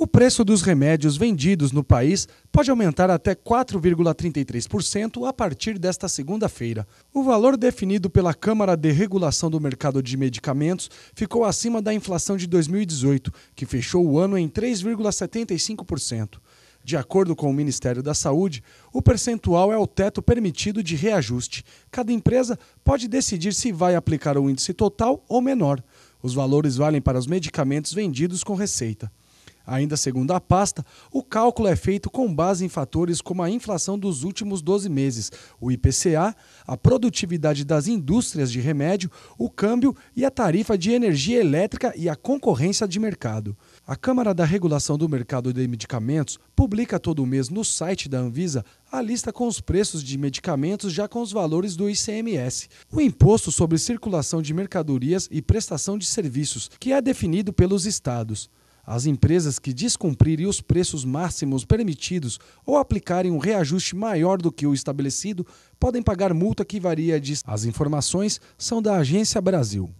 O preço dos remédios vendidos no país pode aumentar até 4,33% a partir desta segunda-feira. O valor definido pela Câmara de Regulação do Mercado de Medicamentos ficou acima da inflação de 2018, que fechou o ano em 3,75%. De acordo com o Ministério da Saúde, o percentual é o teto permitido de reajuste. Cada empresa pode decidir se vai aplicar o índice total ou menor. Os valores valem para os medicamentos vendidos com receita. Ainda segundo a pasta, o cálculo é feito com base em fatores como a inflação dos últimos 12 meses, o IPCA, a produtividade das indústrias de remédio, o câmbio e a tarifa de energia elétrica e a concorrência de mercado. A Câmara da Regulação do Mercado de Medicamentos publica todo mês no site da Anvisa a lista com os preços de medicamentos já com os valores do ICMS, o imposto sobre circulação de mercadorias e prestação de serviços, que é definido pelos estados. As empresas que descumprirem os preços máximos permitidos ou aplicarem um reajuste maior do que o estabelecido podem pagar multa que varia de. As informações são da Agência Brasil.